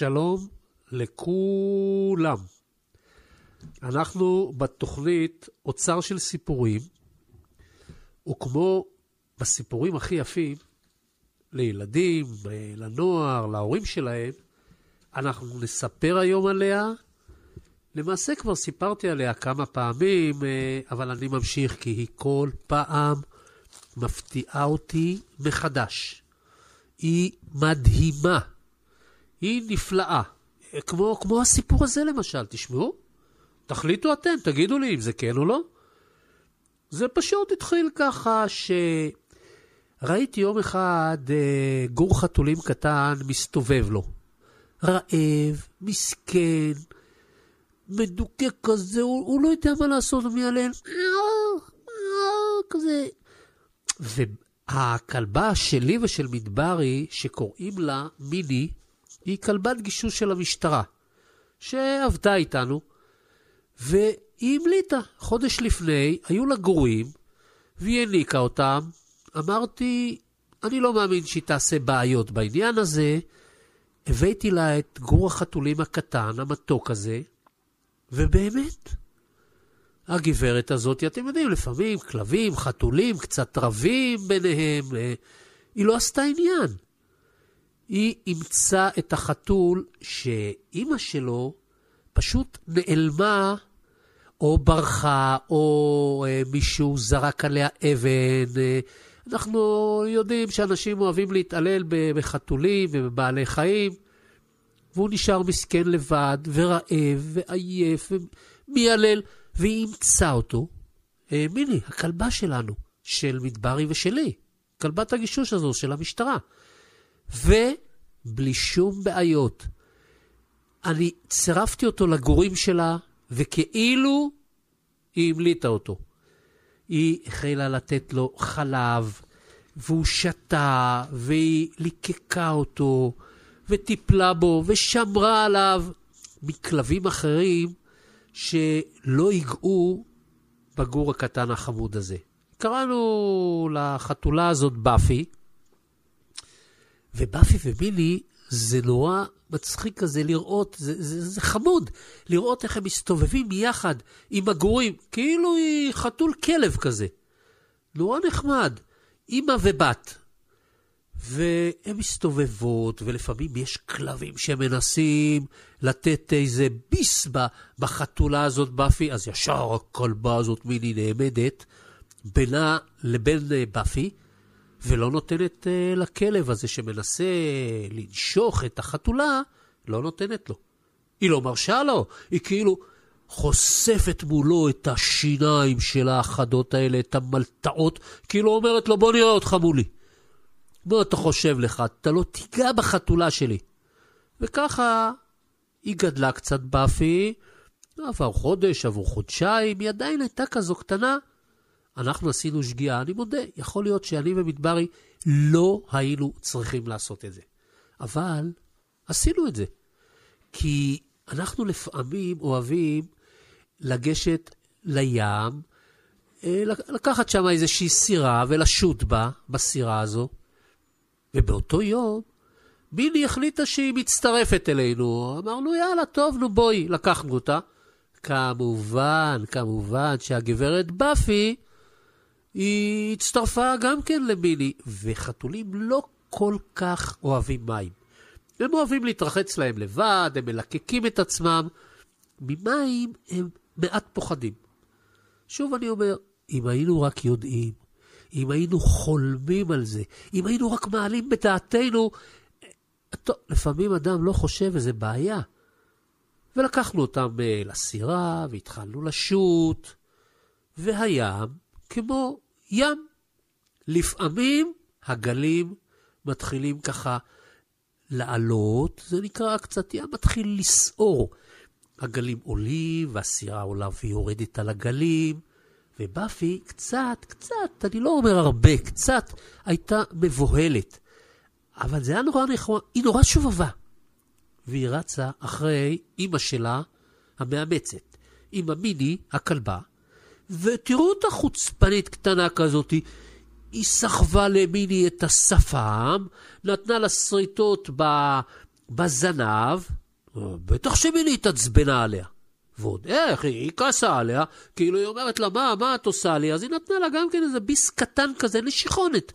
שלום לכולם. אנחנו בתוכנית אוצר של סיפורים, וכמו בסיפורים הכי יפים, לילדים, לנוער, להורים שלהם, אנחנו נספר היום עליה. למעשה כבר סיפרתי עליה כמה פעמים, אה, אבל אני ממשיך כי היא כל פעם מפתיעה אותי מחדש. היא מדהימה. היא נפלאה. כמו, כמו הסיפור הזה למשל, תשמעו. תחליטו אתם, תגידו לי אם זה כן או לא. זה פשוט התחיל ככה שראיתי יום אחד אה, גור חתולים קטן מסתובב לו. רעב, מסכן, מדוכא כזה, הוא, הוא לא יודע מה לעשות, הוא מיילל, כזה. והכלבה שלי ושל מדברי, שקוראים לה מיני, היא כלבת גישוש של המשטרה, שעבדה איתנו, והיא המליטה. חודש לפני, היו לה גורים, והיא העניקה אותם. אמרתי, אני לא מאמין שהיא תעשה בעיות בעניין הזה. הבאתי לה את גור החתולים הקטן, המתוק הזה, ובאמת, הגברת הזאת, אתם יודעים, לפעמים כלבים, חתולים, קצת רבים ביניהם, אה, היא לא עשתה עניין. היא אימצה את החתול שאימא שלו פשוט נעלמה, או ברחה, או אה, מישהו זרק עליה אבן. אה, אנחנו יודעים שאנשים אוהבים להתעלל בחתולים ובבעלי חיים, והוא נשאר מסכן לבד, ורעב, ועייף, ומיילל, והיא אימצה אותו. האמיני, אה, הכלבה שלנו, של מדברי ושלי, כלבת הגישוש הזו של המשטרה. ובלי שום בעיות. אני צירפתי אותו לגורים שלה, וכאילו היא המליטה אותו. היא החלה לתת לו חלב, והוא שתה, והיא ליקקה אותו, וטיפלה בו, ושמרה עליו מכלבים אחרים שלא ייגעו בגור הקטן החמוד הזה. קראנו לחתולה הזאת באפי, ובאפי ובילי זה נורא מצחיק כזה לראות, זה, זה, זה חמוד, לראות איך הם מסתובבים יחד עם הגורים, כאילו היא חתול כלב כזה. נורא נחמד, אימא ובת. והן מסתובבות, ולפעמים יש כלבים שמנסים לתת איזה ביס בחתולה הזאת באפי, אז ישר הכלבה הזאת מיני נעמדת בינה לבין אה, באפי, ולא נותנת uh, לכלב הזה שמנסה לנשוך את החתולה, לא נותנת לו. היא לא מרשה לו, היא כאילו חושפת מולו את השיניים של האחדות האלה, את המלטעות, כאילו אומרת לו, בוא נראה אותך מולי. מה אתה חושב לך? אתה לא תיגע בחתולה שלי. וככה היא גדלה קצת באפי, עבר חודש, עבור חודשיים, היא עדיין הייתה כזו קטנה, אנחנו עשינו שגיאה, אני מודה, יכול להיות שאני ומדברי לא היינו צריכים לעשות את זה. אבל עשינו את זה. כי אנחנו לפעמים אוהבים לגשת לים, אה, לקחת שם איזושהי סירה ולשוט בה, בסירה הזו, ובאותו יום מיני החליטה שהיא מצטרפת אלינו. אמרנו, יאללה, טוב, נו בואי, לקחנו אותה. כמובן, כמובן שהגברת באפי היא הצטרפה גם כן למיני, וחתולים לא כל כך אוהבים מים. הם אוהבים להתרחץ להם לבד, הם מלקקים את עצמם. ממים הם מעט פוחדים. שוב אני אומר, אם היינו רק יודעים, אם היינו חולמים על זה, אם היינו רק מעלים בדעתנו, טוב, לפעמים אדם לא חושב איזה בעיה. ולקחנו אותם אה, לסירה, והתחלנו לשוט, והים כמו ים. לפעמים הגלים מתחילים ככה לעלות, זה נקרא קצת ים מתחיל לסעור. הגלים עולים, והסירה עולה ויורדת על הגלים, ובאפי קצת, קצת, אני לא אומר הרבה, קצת, הייתה מבוהלת. אבל זה היה נורא נכון, היא נורא שובבה. והיא רצה אחרי אימא שלה המאמצת, עם המיני, הכלבה, ותראו את החוצפנית קטנה כזאתי. היא סחבה למיני את השפם, נתנה לה שריטות בזנב, אה, בטח שמיני התעצבנה עליה. ועוד איך, היא, היא כעסה עליה, כאילו היא אומרת לה, מה, מה את עושה לי? אז היא נתנה לה גם כן איזה ביס קטן כזה, נשיכונת,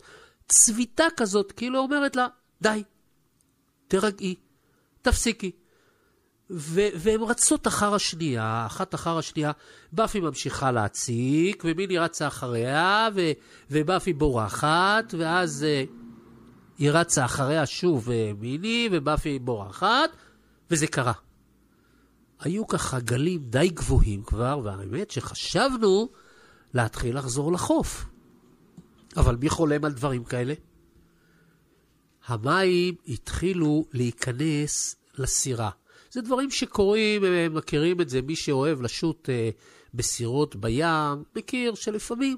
צביטה כזאת, כאילו אומרת לה, די, תרגעי, תפסיקי. והן רצות אחר השנייה, אחת אחר השנייה. באפי ממשיכה להציק, ומילי רצה אחריה, ו- ובאפי בורחת, ואז uh, היא רצה אחריה שוב uh, אה, מילי, ובאפי בורחת, וזה קרה. היו ככה גלים די גבוהים כבר, והאמת שחשבנו להתחיל לחזור לחוף. אבל מי חולם על דברים כאלה? המים התחילו להיכנס לסירה. זה דברים שקורים, מכירים את זה, מי שאוהב לשוט אה, בסירות בים, מכיר שלפעמים,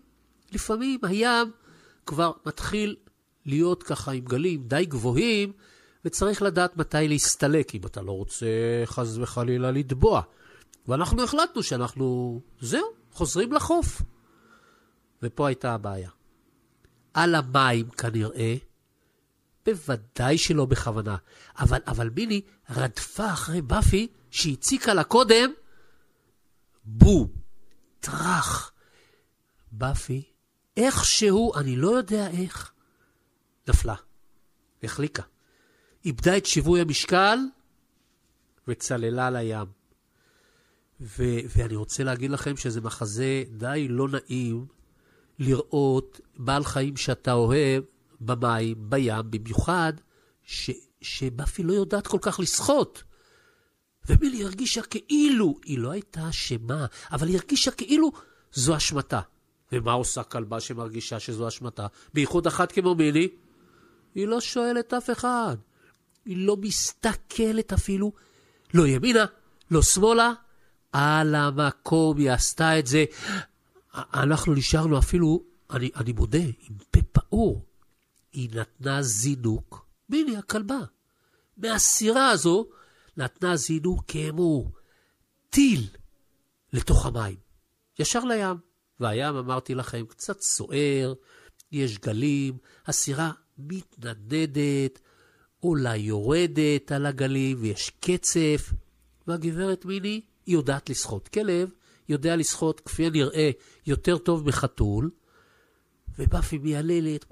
לפעמים הים כבר מתחיל להיות ככה עם גלים די גבוהים, וצריך לדעת מתי להסתלק, אם אתה לא רוצה חס וחלילה לטבוע. ואנחנו החלטנו שאנחנו, זהו, חוזרים לחוף. ופה הייתה הבעיה. על המים כנראה בוודאי שלא בכוונה. אבל, אבל מילי רדפה אחרי באפי שהציקה לה קודם, בו, טראח. באפי, איכשהו, אני לא יודע איך, נפלה, החליקה. איבדה את שיווי המשקל וצללה לים. ו- ואני רוצה להגיד לכם שזה מחזה די לא נעים לראות בעל חיים שאתה אוהב במים, בים, במיוחד ש, שבאפי לא יודעת כל כך לשחות. ומילי הרגישה כאילו, היא לא הייתה אשמה, אבל היא הרגישה כאילו זו אשמתה. ומה עושה כלבה שמרגישה שזו אשמתה? בייחוד אחת כמו מילי, היא לא שואלת אף אחד. היא לא מסתכלת אפילו, לא ימינה, לא שמאלה, על המקום, היא עשתה את זה. אנחנו נשארנו אפילו, אני, אני מודה, עם פה פעור. היא נתנה זינוק, בילי הכלבה. מהסירה הזו נתנה זינוק כמו טיל לתוך המים, ישר לים. והים, אמרתי לכם, קצת סוער, יש גלים, הסירה מתנדנדת, עולה יורדת על הגלים, ויש קצף, והגברת מיני היא יודעת לשחות. כלב יודע לשחות, כפי הנראה, יותר טוב מחתול, ובאפי מייללת,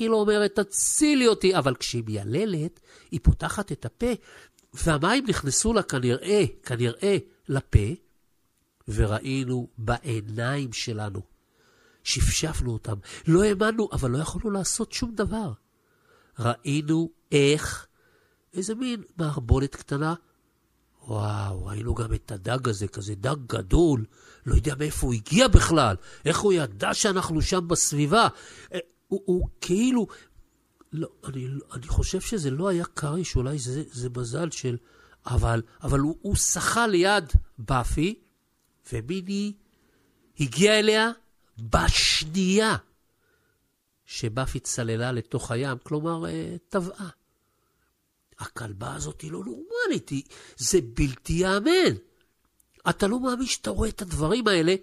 כאילו אומרת, תצילי אותי, אבל כשהיא מייללת, היא פותחת את הפה, והמים נכנסו לה כנראה, כנראה, לפה, וראינו בעיניים שלנו. שפשפנו אותם. לא האמנו, אבל לא יכולנו לעשות שום דבר. ראינו איך, איזה מין מערבולת קטנה. וואו, ראינו גם את הדג הזה, כזה דג גדול. לא יודע מאיפה הוא הגיע בכלל, איך הוא ידע שאנחנו שם בסביבה. הוא, הוא כאילו... לא, אני, אני חושב שזה לא היה קריש, אולי זה, זה מזל של... אבל, אבל הוא, הוא שחה ליד באפי, ומיני הגיע אליה בשנייה שבאפי צללה לתוך הים, כלומר, אה, טבעה. הכלבה הזאת היא לא נורמלית, היא, זה בלתי ייאמן. אתה לא מאמין שאתה רואה את הדברים האלה.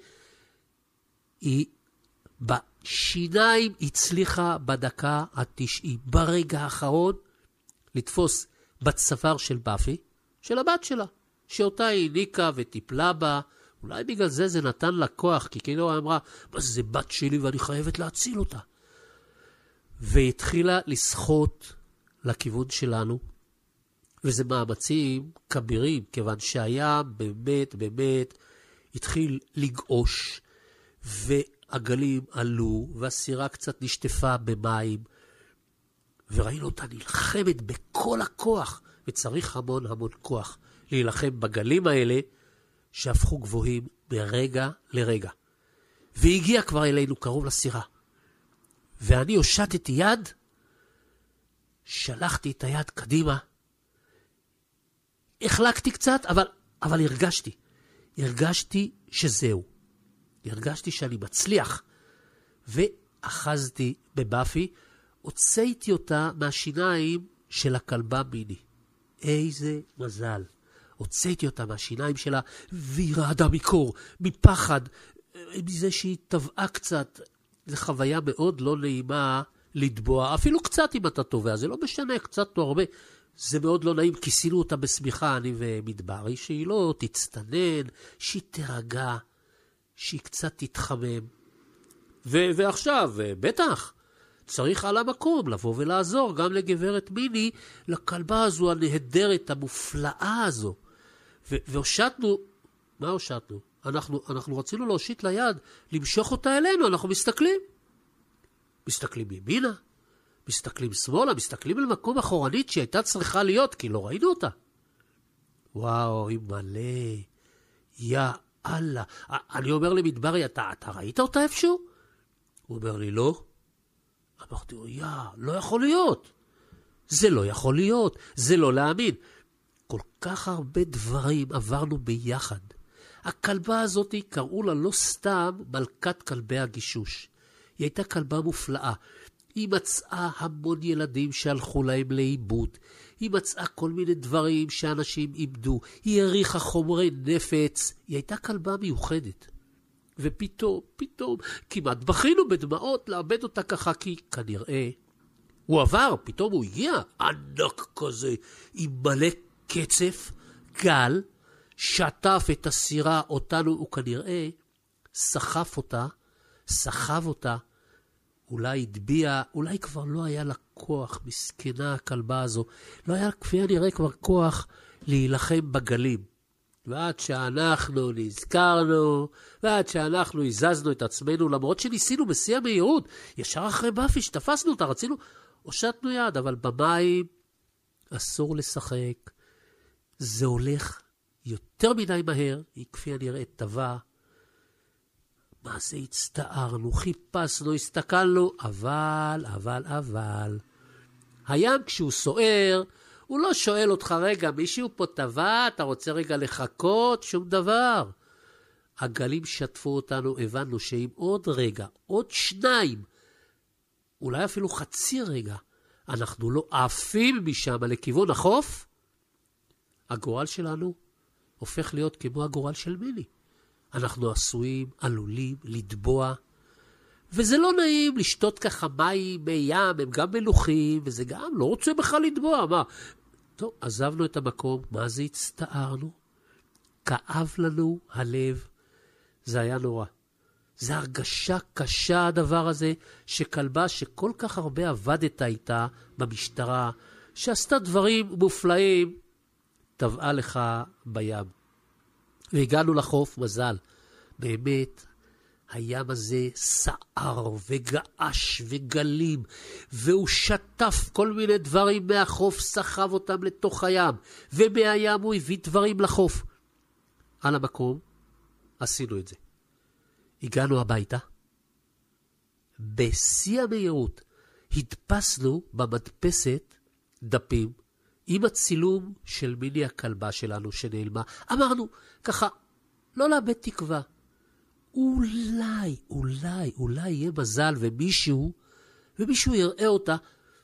היא, שיניים הצליחה בדקה התשעים, ברגע האחרון, לתפוס בצוואר של באפי, של הבת שלה, שאותה היא העניקה וטיפלה בה. אולי בגלל זה זה נתן לה כוח, כי כאילו היא אמרה, מה זה בת שלי ואני חייבת להציל אותה. והתחילה לסחוט לכיוון שלנו, וזה מאמצים כבירים, כיוון שהים באמת באמת התחיל לגעוש, ו... הגלים עלו, והסירה קצת נשטפה במים, וראינו אותה נלחמת בכל הכוח, וצריך המון המון כוח להילחם בגלים האלה, שהפכו גבוהים מרגע לרגע. והגיע כבר אלינו קרוב לסירה. ואני הושטתי יד, שלחתי את היד קדימה, החלקתי קצת, אבל, אבל הרגשתי. הרגשתי שזהו. והרגשתי שאני מצליח. ואחזתי בבאפי, הוצאתי אותה מהשיניים של הכלבה מיני. איזה מזל. הוצאתי אותה מהשיניים שלה, והיא רעדה מקור, מפחד, מזה שהיא טבעה קצת. זו חוויה מאוד לא נעימה לטבוע, אפילו קצת אם אתה טובע, זה לא משנה, קצת או הרבה. זה מאוד לא נעים, כיסינו אותה בשמיכה, אני ומדברי, שהיא לא תצטנן, שהיא תירגע. שהיא קצת תתחמם. ו- ועכשיו, אה, בטח, צריך על המקום לבוא ולעזור גם לגברת מיני, לכלבה הזו הנהדרת, המופלאה הזו. ו- והושטנו, מה הושטנו? אנחנו, אנחנו רצינו להושיט לה יד, למשוך אותה אלינו, אנחנו מסתכלים. מסתכלים ימינה, מסתכלים שמאלה, מסתכלים למקום אחורנית שהיא הייתה צריכה להיות, כי לא ראינו אותה. וואו, היא מלא. יא אללה, אני אומר למדברי, אתה, אתה ראית אותה איפשהו? הוא אומר לי, לא. אמרתי לו, יא, לא יכול להיות. זה לא יכול להיות, זה לא להאמין. כל כך הרבה דברים עברנו ביחד. הכלבה הזאת, קראו לה לא סתם מלכת כלבי הגישוש. היא הייתה כלבה מופלאה. היא מצאה המון ילדים שהלכו להם לאיבוד. היא מצאה כל מיני דברים שאנשים איבדו, היא העריכה חומרי נפץ, היא הייתה כלבה מיוחדת. ופתאום, פתאום, כמעט בכינו בדמעות לאבד אותה ככה, כי כנראה... הוא עבר, פתאום הוא הגיע, ענק כזה, עם מלא קצף, גל, שטף את הסירה אותנו, הוא כנראה סחף אותה, סחב אותה אולי הטביע, אולי כבר לא היה לה כוח, מסכנה הכלבה הזו, לא היה כפי הנראה כבר כוח להילחם בגלים. ועד שאנחנו נזכרנו, ועד שאנחנו הזזנו את עצמנו, למרות שניסינו בשיא המהירות, ישר אחרי מאפיש, תפסנו אותה, רצינו, הושטנו יד, אבל במים אסור לשחק. זה הולך יותר מדי מהר, היא כפי הנראה טבעה, מה זה הצטערנו, חיפשנו, הסתכלנו, אבל, אבל, אבל. הים כשהוא סוער, הוא לא שואל אותך, רגע, מישהו פה טבע, אתה רוצה רגע לחכות? שום דבר. הגלים שטפו אותנו, הבנו שאם עוד רגע, עוד שניים, אולי אפילו חצי רגע, אנחנו לא עפים משם לכיוון החוף, הגורל שלנו הופך להיות כמו הגורל של מיני. אנחנו עשויים, עלולים, לטבוע. וזה לא נעים לשתות ככה מים, מי ים, הם גם מלוכים, וזה גם לא רוצה בכלל לטבוע, מה? טוב, עזבנו את המקום, מה זה הצטערנו? כאב לנו הלב, זה היה נורא. זו הרגשה קשה הדבר הזה, שכלבה שכל כך הרבה עבדת איתה במשטרה, שעשתה דברים מופלאים, טבעה לך בים. והגענו לחוף, מזל. באמת, הים הזה סער וגעש וגלים, והוא שטף כל מיני דברים מהחוף, סחב אותם לתוך הים, ומהים הוא הביא דברים לחוף. על המקום עשינו את זה. הגענו הביתה, בשיא המהירות הדפסנו במדפסת דפים עם הצילום של מיני הכלבה שלנו שנעלמה. אמרנו, ככה, לא לאבד תקווה. אולי, אולי, אולי יהיה מזל ומישהו, ומישהו יראה אותה,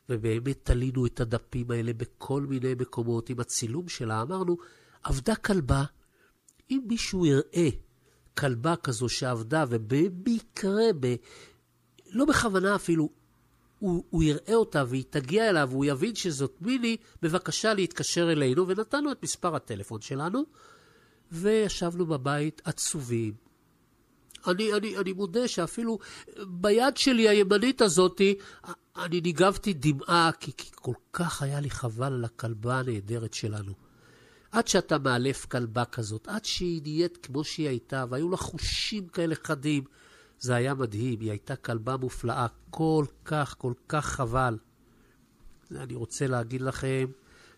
ובאמת תלינו את הדפים האלה בכל מיני מקומות עם הצילום שלה. אמרנו, עבדה כלבה, אם מישהו יראה כלבה כזו שעבדה, ובמקרה, ב... לא בכוונה אפילו, הוא, הוא יראה אותה והיא תגיע אליו והוא יבין שזאת מילי, בבקשה להתקשר אלינו, ונתנו את מספר הטלפון שלנו, וישבנו בבית עצובים. אני, אני, אני מודה שאפילו ביד שלי הימנית הזאתי, אני ניגבתי דמעה, כי, כי כל כך היה לי חבל על הכלבה הנהדרת שלנו. עד שאתה מאלף כלבה כזאת, עד שהיא נהיית כמו שהיא הייתה, והיו לה חושים כאלה חדים, זה היה מדהים, היא הייתה כלבה מופלאה, כל כך, כל כך חבל. אני רוצה להגיד לכם,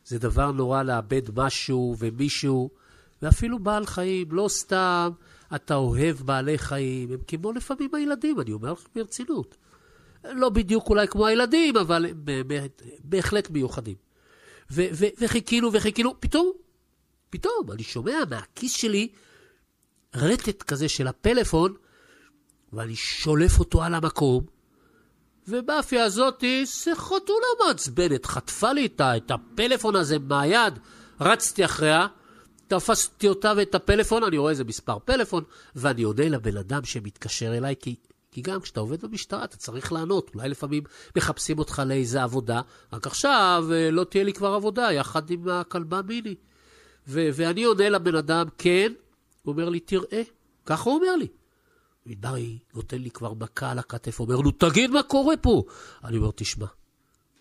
זה דבר נורא לאבד משהו ומישהו, ואפילו בעל חיים, לא סתם אתה אוהב בעלי חיים, הם כמו לפעמים הילדים, אני אומר לכם ברצינות. לא בדיוק אולי כמו הילדים, אבל הם באמת, בהחלט מיוחדים. ו- ו- וחיכינו וחיכינו, פתאום, פתאום, אני שומע מהכיס שלי רטט כזה של הפלאפון, ואני שולף אותו על המקום, ובאפיה הזאתי, חתולה לא מעצבנת, חטפה לי איתה את הפלאפון הזה מהיד, רצתי אחריה, תפסתי אותה ואת הפלאפון, אני רואה איזה מספר פלאפון, ואני עונה לבן אדם שמתקשר אליי, כי, כי גם כשאתה עובד במשטרה אתה צריך לענות, אולי לפעמים מחפשים אותך לאיזה עבודה, רק עכשיו אה, לא תהיה לי כבר עבודה, יחד עם הכלבה מיני. ו- ואני עונה לבן אדם, כן, הוא אומר לי, תראה, ככה הוא אומר לי. מדי נותן לי כבר מכה על הכתף, אומר לו, תגיד מה קורה פה. אני אומר, תשמע,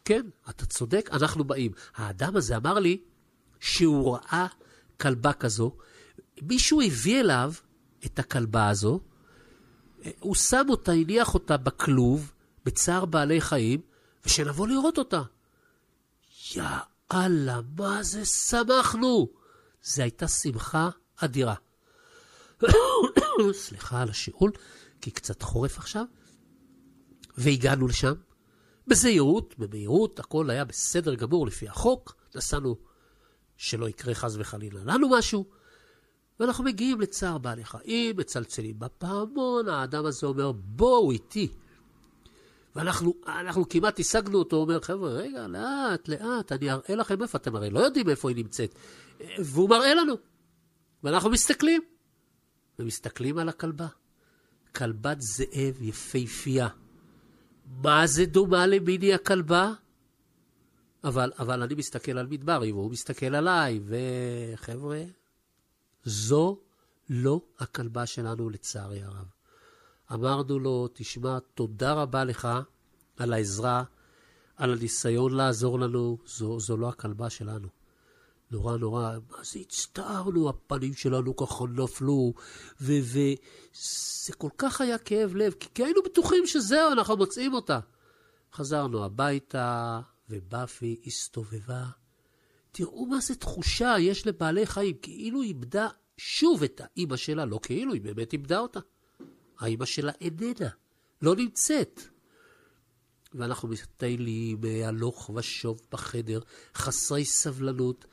כן, אתה צודק, אנחנו באים. האדם הזה אמר לי שהוא ראה כלבה כזו, מישהו הביא אליו את הכלבה הזו, הוא שם אותה, הניח אותה בכלוב, בצער בעלי חיים, ושנבוא לראות אותה. יא אללה, מה זה שמחנו! זו הייתה שמחה אדירה. סליחה על השיעול, כי קצת חורף עכשיו. והגענו לשם, בזהירות, במהירות, הכל היה בסדר גמור לפי החוק. נסענו שלא יקרה חס וחלילה לנו משהו. ואנחנו מגיעים לצער בעלי חיים, מצלצלים בפעמון, האדם הזה אומר, בואו איתי. ואנחנו אנחנו כמעט השגנו אותו, אומר, חבר'ה, רגע, לאט, לאט, אני אראה לכם איפה, אתם הרי לא יודעים איפה היא נמצאת. והוא מראה לנו. ואנחנו מסתכלים. ומסתכלים על הכלבה. כלבת זאב יפהפייה. מה זה דומה למיני הכלבה? אבל, אבל אני מסתכל על מדברי והוא מסתכל עליי, וחבר'ה, זו לא הכלבה שלנו לצערי הרב. אמרנו לו, תשמע, תודה רבה לך על העזרה, על הניסיון לעזור לנו, זו, זו לא הכלבה שלנו. נורא נורא, מה זה הצטערנו, הפנים שלנו ככה נפלו, וזה כל כך היה כאב לב, כי, כי היינו בטוחים שזהו, אנחנו מוצאים אותה. חזרנו הביתה, ובאפי הסתובבה. תראו מה זה תחושה יש לבעלי חיים, כאילו איבדה שוב את האימא שלה, לא כאילו, היא באמת איבדה אותה. האימא שלה איננה, לא נמצאת. ואנחנו מטיילים אה, הלוך ושוב בחדר, חסרי סבלנות,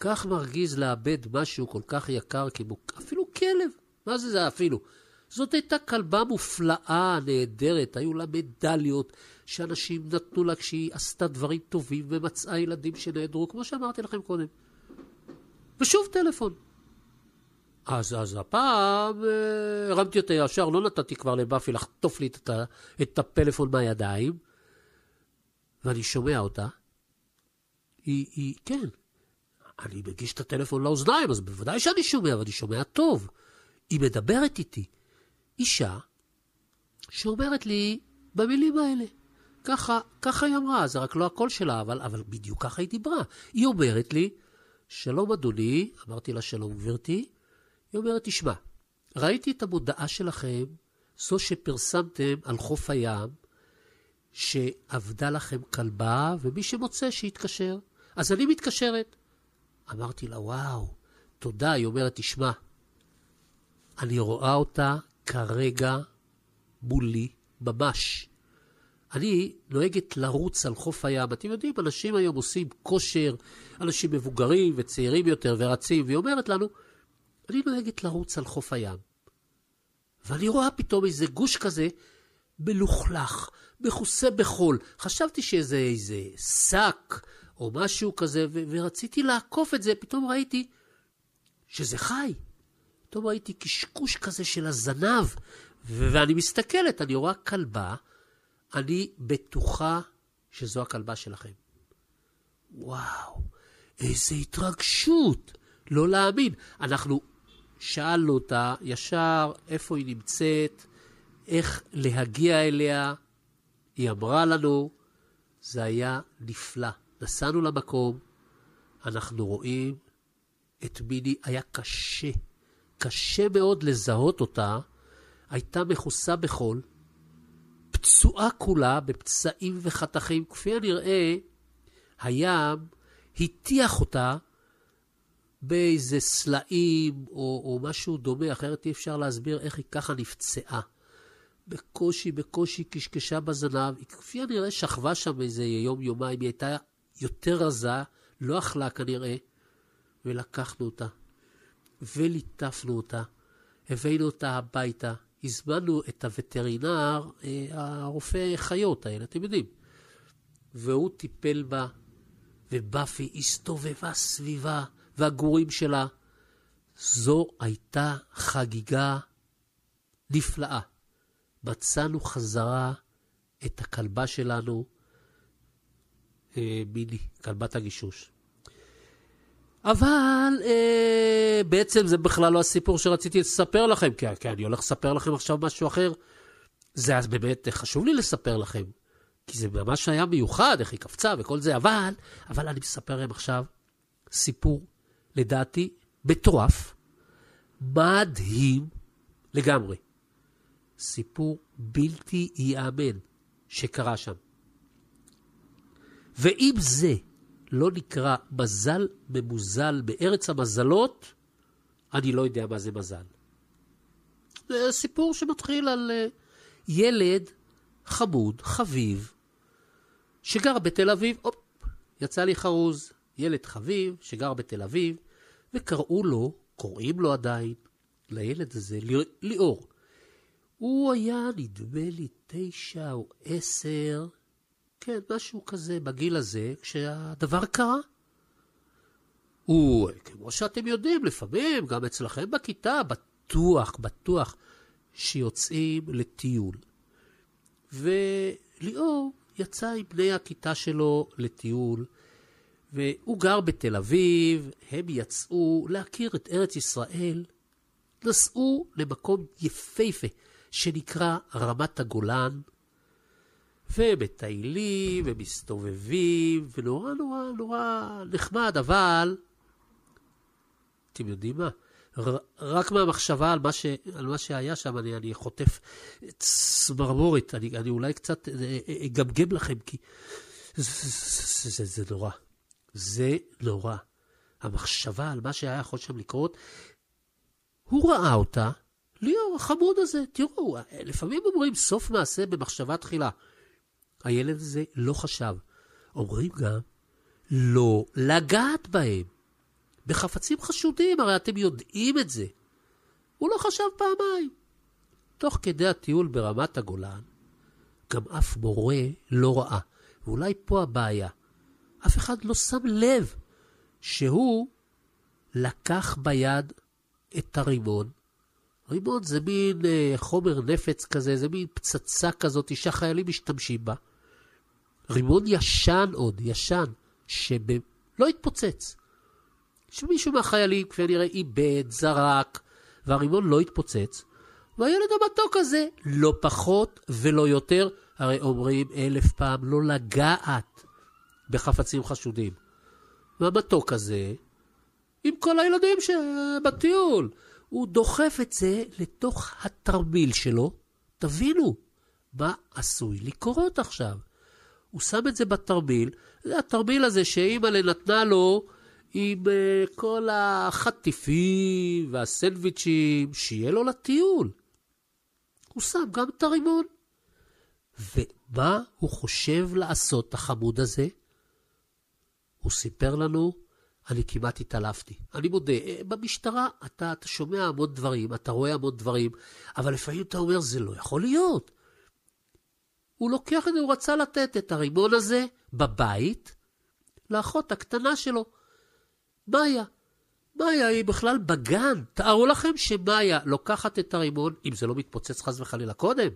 כך מרגיז לאבד משהו כל כך יקר כמו אפילו כלב. מה זה זה אפילו? זאת הייתה כלבה מופלאה, נהדרת, היו לה מדליות שאנשים נתנו לה כשהיא עשתה דברים טובים ומצאה ילדים שנעדרו, כמו שאמרתי לכם קודם. ושוב טלפון. אז, אז הפעם אה, הרמתי אותה ישר, לא נתתי כבר לבאפי לחטוף לי את, את הפלאפון מהידיים, ואני שומע אותה. היא, היא, כן, אני מגיש את הטלפון לאוזניים, אז בוודאי שאני שומע, ואני שומע טוב. היא מדברת איתי. אישה שאומרת לי במילים האלה. ככה, ככה היא אמרה, זה רק לא הקול שלה, אבל, אבל בדיוק ככה היא דיברה. היא אומרת לי, שלום אדוני, אמרתי לה שלום גברתי, היא אומרת, תשמע, ראיתי את המודעה שלכם, זו שפרסמתם על חוף הים, שאבדה לכם כלבה, ומי שמוצא שיתקשר. אז אני מתקשרת. אמרתי לה, וואו, תודה. היא אומרת, תשמע, אני רואה אותה כרגע מולי, ממש. אני נוהגת לרוץ על חוף הים. אתם יודעים, אנשים היום עושים כושר, אנשים מבוגרים וצעירים יותר ורצים, והיא אומרת לנו, אני נוהגת לרוץ על חוף הים. ואני רואה פתאום איזה גוש כזה מלוכלך, מכוסה בחול. חשבתי שאיזה איזה שק או משהו כזה, ו- ורציתי לעקוף את זה, פתאום ראיתי שזה חי. פתאום ראיתי קשקוש כזה של הזנב, ו- ואני מסתכלת, אני רואה כלבה, אני בטוחה שזו הכלבה שלכם. וואו, איזה התרגשות, לא להאמין. אנחנו שאלנו אותה ישר איפה היא נמצאת, איך להגיע אליה. היא אמרה לנו, זה היה נפלא. נסענו למקום, אנחנו רואים את מיני, היה קשה, קשה מאוד לזהות אותה, הייתה מכוסה בחול, פצועה כולה בפצעים וחתכים, כפי הנראה, הים הטיח אותה באיזה סלעים או, או משהו דומה, אחרת אי אפשר להסביר איך היא ככה נפצעה. בקושי, בקושי קשקשה בזנב, היא כפי הנראה שכבה שם איזה יום-יומיים, היא הייתה יותר רזה, לא אכלה כנראה, ולקחנו אותה, וליטפנו אותה, הבאנו אותה הביתה, הזמנו את הווטרינר, אה, הרופא חיות האלה, אתם יודעים, והוא טיפל בה, ובאפי הסתובבה סביבה, והגורים שלה. זו הייתה חגיגה נפלאה. מצאנו חזרה את הכלבה שלנו, אה, בילי, כלבת הגישוש. אבל אה, בעצם זה בכלל לא הסיפור שרציתי לספר לכם, כי, כי אני הולך לספר לכם עכשיו משהו אחר. זה אז באמת אה, חשוב לי לספר לכם, כי זה ממש היה מיוחד, איך היא קפצה וכל זה, אבל, אבל אני מספר להם עכשיו סיפור, לדעתי, מטורף, מדהים לגמרי. סיפור בלתי ייאמן שקרה שם. ואם זה לא נקרא מזל ממוזל בארץ המזלות, אני לא יודע מה זה מזל. זה סיפור שמתחיל על אה, ילד חמוד, חביב, שגר בתל אביב, הופ, יצא לי חרוז, ילד חביב שגר בתל אביב, וקראו לו, קוראים לו עדיין, לילד הזה, ליאור. הוא היה, נדמה לי, תשע או עשר, כן, משהו כזה בגיל הזה, כשהדבר קרה. וכמו שאתם יודעים, לפעמים גם אצלכם בכיתה בטוח, בטוח שיוצאים לטיול. וליאור יצא עם בני הכיתה שלו לטיול, והוא גר בתל אביב, הם יצאו להכיר את ארץ ישראל, נסעו למקום יפהפה שנקרא רמת הגולן, ומטיילים, ומסתובבים, ונורא נורא נורא נחמד, אבל אתם יודעים מה? רק מהמחשבה על מה, ש, על מה שהיה שם, אני, אני חוטף צמרמורת. אני, אני אולי קצת אה, אה, אגמגם לכם, כי זה, זה, זה, זה נורא. זה נורא. המחשבה על מה שהיה יכול שם לקרות, הוא ראה אותה, ליאור החמוד הזה, תראו, אה, לפעמים אומרים סוף מעשה במחשבה תחילה. הילד הזה לא חשב. אומרים גם, לא לגעת בהם. בחפצים חשודים, הרי אתם יודעים את זה. הוא לא חשב פעמיים. תוך כדי הטיול ברמת הגולן, גם אף מורה לא ראה, ואולי פה הבעיה. אף אחד לא שם לב שהוא לקח ביד את הרימון. רימון זה מין אה, חומר נפץ כזה, זה מין פצצה כזאת שהחיילים משתמשים בה. רימון ישן עוד, ישן, שלא התפוצץ. שמישהו מהחיילים, כפי הנראה, איבד, זרק, והרימון לא התפוצץ. והילד המתוק הזה, לא פחות ולא יותר, הרי אומרים אלף פעם לא לגעת בחפצים חשודים. והמתוק הזה, עם כל הילדים שבטיול, הוא דוחף את זה לתוך התרמיל שלו. תבינו, מה עשוי לקרות עכשיו? הוא שם את זה בתרמיל, זה התרמיל הזה שאימא נתנה לו עם uh, כל החטיפים והסנדוויצ'ים, שיהיה לו לטיול. הוא שם גם את הרימון. ומה הוא חושב לעשות, החמוד הזה? הוא סיפר לנו, אני כמעט התעלפתי. אני מודה, אה, במשטרה אתה, אתה שומע המון דברים, אתה רואה המון דברים, אבל לפעמים אתה אומר, זה לא יכול להיות. הוא לוקח את זה, הוא רצה לתת את הרימון הזה בבית לאחות הקטנה שלו, מאיה. מאיה היא בכלל בגן. תארו לכם שמאיה לוקחת את הרימון, אם זה לא מתפוצץ חס וחלילה קודם,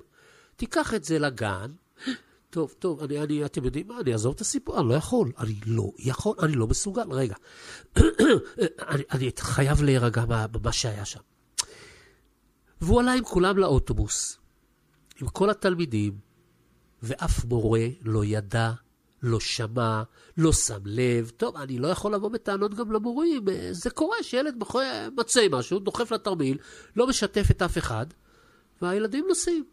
תיקח את זה לגן. טוב, טוב, אני, אני, אתם יודעים מה, אני אעזוב את הסיפור, אני לא יכול, אני לא יכול, אני לא מסוגל, רגע. אני, אני חייב להירגע ממה שהיה שם. והוא עלה עם כולם לאוטובוס, עם כל התלמידים, ואף מורה לא ידע, לא שמע, לא שם לב. טוב, אני לא יכול לבוא בטענות גם למורים. אה, זה קורה שילד מצא אה, משהו, דוחף לתרמיל, לא משתף את אף אחד, והילדים נוסעים.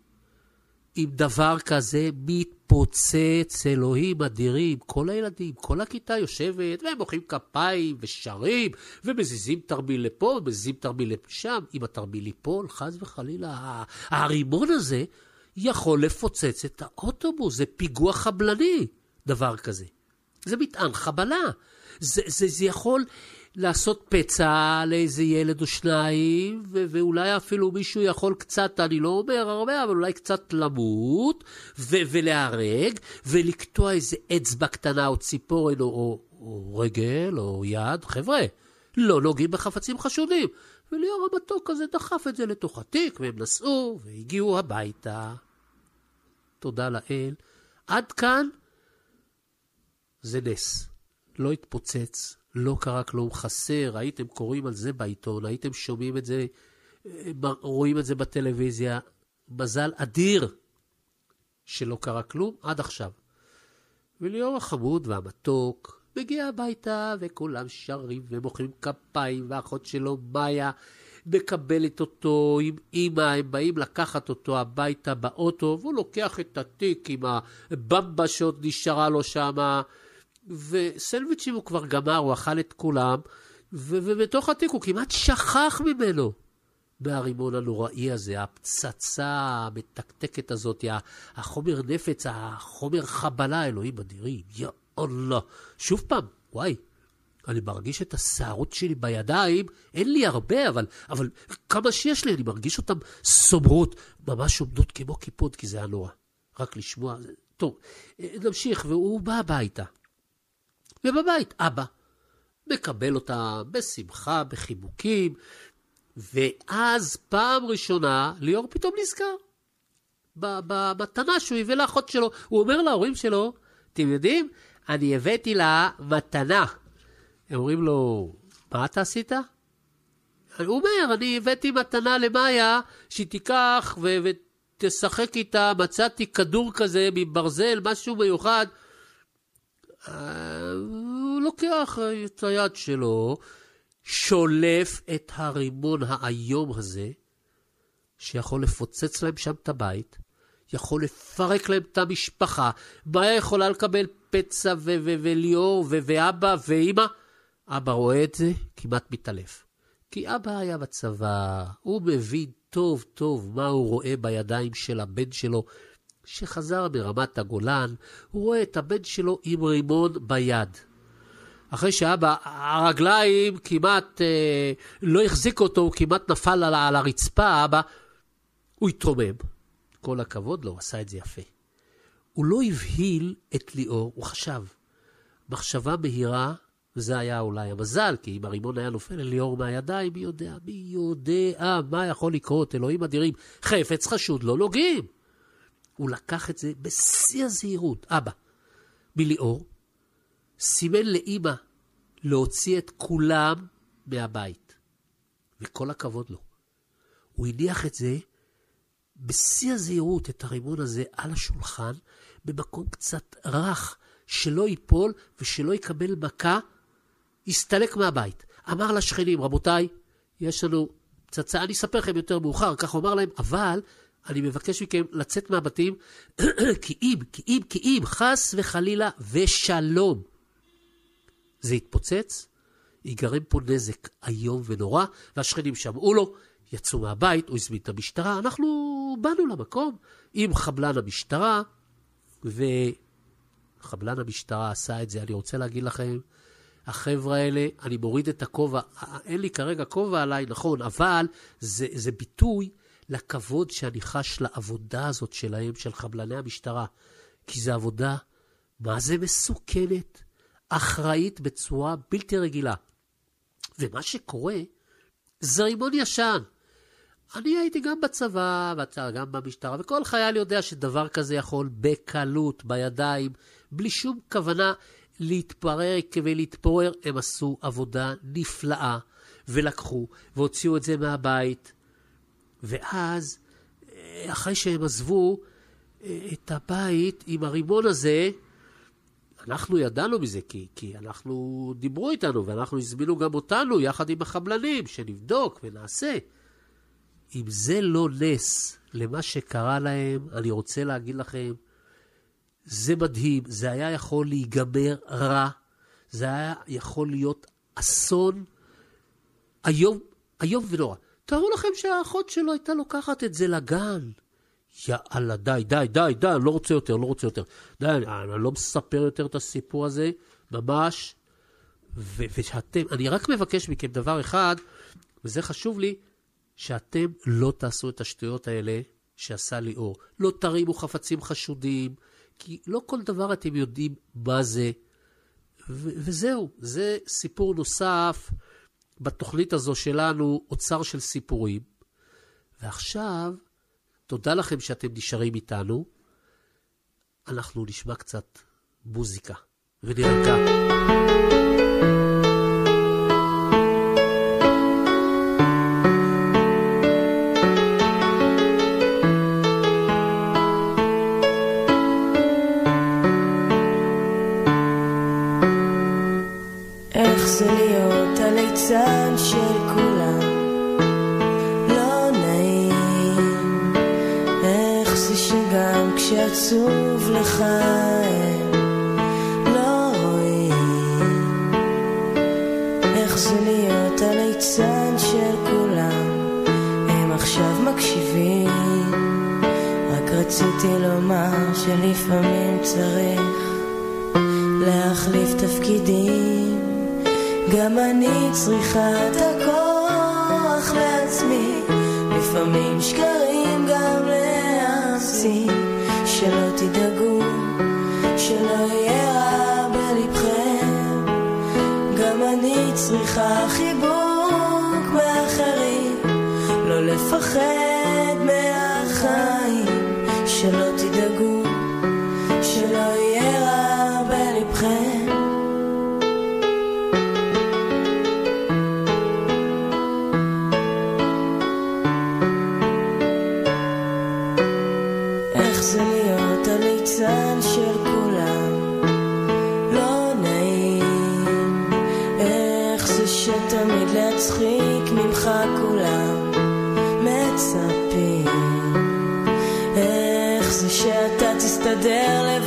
עם דבר כזה מתפוצץ, אלוהים אדירים. כל הילדים, כל הכיתה יושבת, והם מוחאים כפיים ושרים, ומזיזים תרמיל לפה, ומזיזים תרמיל לשם. אם התרמיל ייפול, חס וחלילה, הרימון הזה יכול לפוצץ את האוטובוס, זה פיגוע חבלני, דבר כזה. זה מטען חבלה. זה, זה, זה יכול לעשות פצע לאיזה ילד או שניים, ו- ואולי אפילו מישהו יכול קצת, אני לא אומר הרבה, אבל אולי קצת למות, ו- ולהרג, ולקטוע איזה אצבע קטנה או ציפורן או, או, או רגל או יד. חבר'ה, לא נוגעים בחפצים חשודים. וליאור המתוק הזה דחף את זה לתוך התיק, והם נסעו והגיעו הביתה. תודה לאל. עד כאן זה נס. לא התפוצץ, לא קרה כלום, חסר, הייתם קוראים על זה בעיתון, הייתם שומעים את זה, אה, רואים את זה בטלוויזיה. מזל אדיר שלא קרה כלום עד עכשיו. וליאור החמוד והמתוק מגיע הביתה, וכולם שרים ומוחאים כפיים, ואחות שלו, מאיה, מקבלת אותו עם אימא, הם באים לקחת אותו הביתה באוטו, והוא לוקח את התיק עם הבמבה שעוד נשארה לו שם, וסנדוויצ'ים הוא כבר גמר, הוא אכל את כולם, ו- ובתוך התיק הוא כמעט שכח ממנו. מהרימון הנוראי הזה, הפצצה המתקתקת הזאת, החומר נפץ, החומר חבלה, אלוהים אדירים, יא אללה. שוב פעם, וואי, אני מרגיש את השערות שלי בידיים, אין לי הרבה, אבל, אבל כמה שיש לי, אני מרגיש אותן סומרות, ממש עומדות כמו כיפות, כי זה היה נורא. רק לשמוע, טוב, אה, נמשיך, והוא בא הביתה. ובבית, אבא מקבל אותה בשמחה, בחיבוקים, ואז פעם ראשונה ליאור פתאום נזכר. במתנה שהוא הביא לאחות שלו, הוא אומר להורים שלו, אתם יודעים, אני הבאתי לה מתנה. הם אומרים לו, מה אתה עשית? הוא אומר, אני הבאתי מתנה למאיה, שהיא תיקח ו- ותשחק איתה, מצאתי כדור כזה מברזל, משהו מיוחד. הוא לוקח את היד שלו, שולף את הרימון האיום הזה, שיכול לפוצץ להם שם את הבית, יכול לפרק להם את המשפחה, מאיה יכולה לקבל פצע וליאור ואבא ואימא. אבא רואה את זה, כמעט מתעלף. כי אבא היה בצבא, הוא מבין טוב טוב מה הוא רואה בידיים של הבן שלו, שחזר מרמת הגולן, הוא רואה את הבן שלו עם רימון ביד. אחרי שאבא, הרגליים כמעט אה, לא החזיק אותו, הוא כמעט נפל על, על הרצפה, אבא, הוא התרומם. כל הכבוד לו, הוא עשה את זה יפה. הוא לא הבהיל את ליאור, הוא חשב. מחשבה מהירה וזה היה אולי המזל, כי אם הרימון היה נופל אל ליאור מהידיים, מי יודע, מי יודע מה יכול לקרות, אלוהים אדירים, חפץ חשוד לא נוגעים. הוא לקח את זה בשיא הזהירות, אבא מליאור, סימן לאימא להוציא את כולם מהבית. וכל הכבוד לו. הוא הניח את זה בשיא הזהירות, את הרימון הזה, על השולחן, במקום קצת רך, שלא ייפול ושלא יקבל מכה הסתלק מהבית, אמר לשכנים, רבותיי, יש לנו פצצה, אני אספר לכם יותר מאוחר, כך הוא אמר להם, אבל אני מבקש מכם לצאת מהבתים, כי אם, כי אם, כי אם, חס וחלילה ושלום. זה התפוצץ, ייגרם פה נזק איום ונורא, והשכנים שמעו לו, יצאו מהבית, הוא הזמין את המשטרה, אנחנו באנו למקום עם חבלן המשטרה, וחבלן המשטרה עשה את זה, אני רוצה להגיד לכם, החבר'ה האלה, אני מוריד את הכובע, אין לי כרגע כובע עליי, נכון, אבל זה, זה ביטוי לכבוד שאני חש לעבודה הזאת שלהם, של חבלני המשטרה. כי זו עבודה, מה זה מסוכנת, אחראית בצורה בלתי רגילה. ומה שקורה, זה רימון ישן. אני הייתי גם בצבא, גם במשטרה, וכל חייל יודע שדבר כזה יכול בקלות, בידיים, בלי שום כוונה להתפרק ולהתפורר. הם עשו עבודה נפלאה, ולקחו, והוציאו את זה מהבית. ואז, אה, אחרי שהם עזבו אה, את הבית עם הרימון הזה, אנחנו ידענו מזה, כי, כי אנחנו, דיברו איתנו, ואנחנו הזמינו גם אותנו, יחד עם החבלנים, שנבדוק ונעשה. אם זה לא נס למה שקרה להם, אני רוצה להגיד לכם, זה מדהים, זה היה יכול להיגמר רע, זה היה יכול להיות אסון איום, איום ונורא. תארו לכם שהאחות שלו הייתה לוקחת את זה לגן. יאללה, די, די, די, די, אני לא רוצה יותר, לא רוצה יותר. די, אני לא מספר יותר את הסיפור הזה, ממש. ו- ושאתם, אני רק מבקש מכם דבר אחד, וזה חשוב לי, שאתם לא תעשו את השטויות האלה שעשה ליאור. לא תרימו חפצים חשודים, כי לא כל דבר אתם יודעים מה זה, ו- וזהו, זה סיפור נוסף בתוכנית הזו שלנו, אוצר של סיפורים. ועכשיו, תודה לכם שאתם נשארים איתנו. אנחנו נשמע קצת מוזיקה ונרקע. אחר delle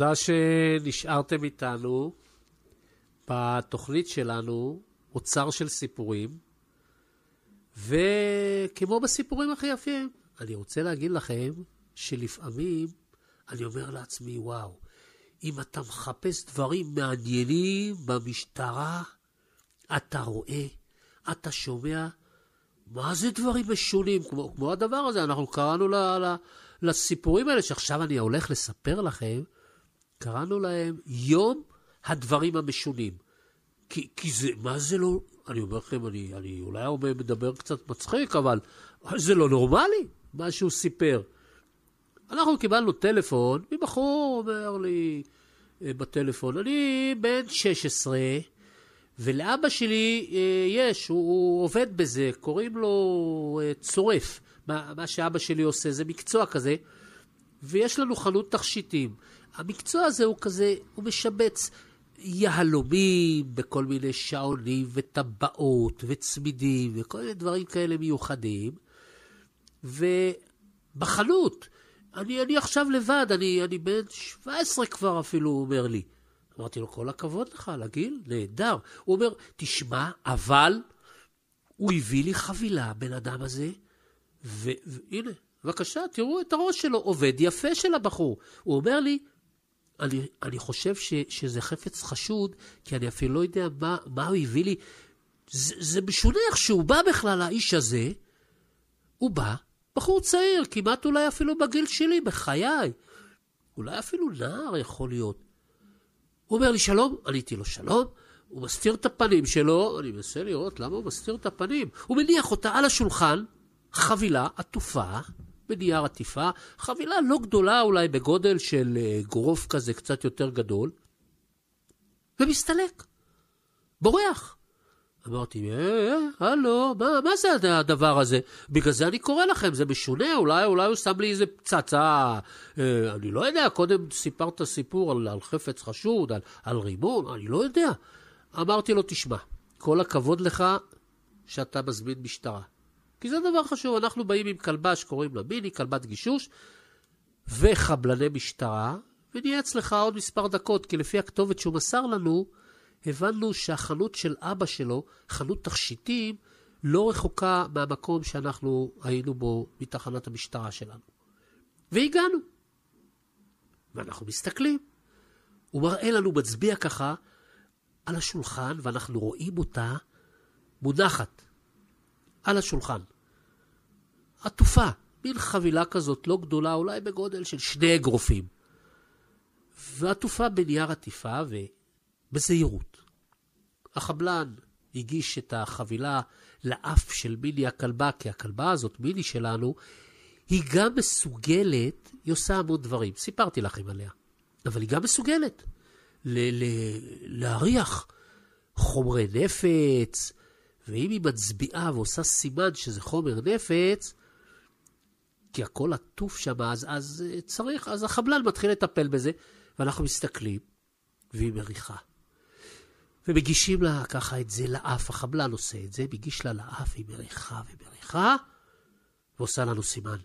תודה שנשארתם איתנו בתוכנית שלנו, אוצר של סיפורים. וכמו בסיפורים הכי יפים, אני רוצה להגיד לכם שלפעמים אני אומר לעצמי, וואו, אם אתה מחפש דברים מעניינים במשטרה, אתה רואה, אתה שומע, מה זה דברים משונים? כמו, כמו הדבר הזה, אנחנו קראנו ל, ל, לסיפורים האלה, שעכשיו אני הולך לספר לכם, קראנו להם יום הדברים המשונים. כי, כי זה, מה זה לא, אני אומר לכם, אני, אני אולי אומר, מדבר קצת מצחיק, אבל זה לא נורמלי, מה שהוא סיפר. אנחנו קיבלנו טלפון, מבחור אומר לי אה, בטלפון, אני בן 16, ולאבא שלי אה, יש, הוא, הוא עובד בזה, קוראים לו אה, צורף. מה, מה שאבא שלי עושה זה מקצוע כזה, ויש לנו חנות תכשיטים. המקצוע הזה הוא כזה, הוא משבץ יהלומים בכל מיני שעונים וטבעות וצמידים וכל מיני דברים כאלה מיוחדים. ובחנות, אני, אני עכשיו לבד, אני, אני בן 17 כבר אפילו, הוא אומר לי. אמרתי לו, כל הכבוד לך על הגיל, נהדר. הוא אומר, תשמע, אבל הוא הביא לי חבילה, הבן אדם הזה, והנה, בבקשה, תראו את הראש שלו, עובד יפה של הבחור. הוא אומר לי, אני, אני חושב ש, שזה חפץ חשוד, כי אני אפילו לא יודע מה, מה הוא הביא לי. זה, זה משונה איך שהוא בא בכלל, האיש הזה, הוא בא, בחור צעיר, כמעט אולי אפילו בגיל שלי, בחיי. אולי אפילו נער יכול להיות. הוא אומר לי שלום, עניתי לו שלום, הוא מסתיר את הפנים שלו, אני מנסה לראות למה הוא מסתיר את הפנים. הוא מניח אותה על השולחן, חבילה עטופה, בנייר עטיפה, חבילה לא גדולה אולי בגודל של אה, גרוף כזה קצת יותר גדול, ומסתלק, בורח. אמרתי, אה, אה הלו, מה, מה זה הדבר הזה? בגלל זה אני קורא לכם, זה משונה, אולי, אולי הוא שם לי איזה פצצה, אה, אני לא יודע, קודם סיפרת סיפור על, על חפץ חשוד, על, על רימון, אני לא יודע. אמרתי לו, תשמע, כל הכבוד לך שאתה מזמין משטרה. כי זה דבר חשוב, אנחנו באים עם כלבה שקוראים לה מיני, כלבת גישוש, וחבלני משטרה, ונהיה אצלך עוד מספר דקות, כי לפי הכתובת שהוא מסר לנו, הבנו שהחנות של אבא שלו, חנות תכשיטים, לא רחוקה מהמקום שאנחנו היינו בו מתחנת המשטרה שלנו. והגענו. ואנחנו מסתכלים. הוא מראה לנו, מצביע ככה, על השולחן, ואנחנו רואים אותה מונחת. על השולחן. עטופה, מין חבילה כזאת לא גדולה, אולי בגודל של שני אגרופים. ועטופה בנייר עטיפה ובזהירות. החבלן הגיש את החבילה לאף של מיני הכלבה, כי הכלבה הזאת, מיני שלנו, היא גם מסוגלת, היא עושה המון דברים, סיפרתי לכם עליה, אבל היא גם מסוגלת ל- ל- להריח חומרי נפץ, ואם היא מצביעה ועושה סימן שזה חומר נפץ, כי הכל עטוף שם, אז, אז אה, צריך, אז החבלן מתחיל לטפל בזה, ואנחנו מסתכלים, והיא מריחה. ומגישים לה ככה את זה לאף, החבלן עושה את זה, מגיש לה לאף, היא מריחה ומריחה, ועושה לנו סימן.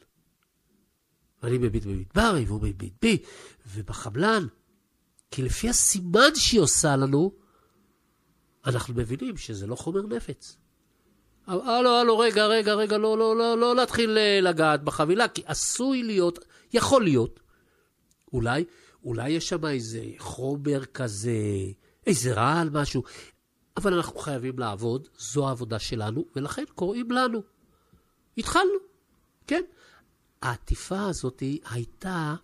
ואני מביט במדברי, והוא מביט בי, ובחבלן, כי לפי הסימן שהיא עושה לנו, אנחנו מבינים שזה לא חומר נפץ. הלו, הלו, רגע, רגע, רגע, לא, לא, לא, לא להתחיל אה, לגעת בחבילה, כי עשוי להיות, יכול להיות, אולי, אולי יש שם איזה חומר כזה, איזה רעל, משהו, אבל אנחנו חייבים לעבוד, זו העבודה שלנו, ולכן קוראים לנו. התחלנו, כן? העטיפה הזאת הייתה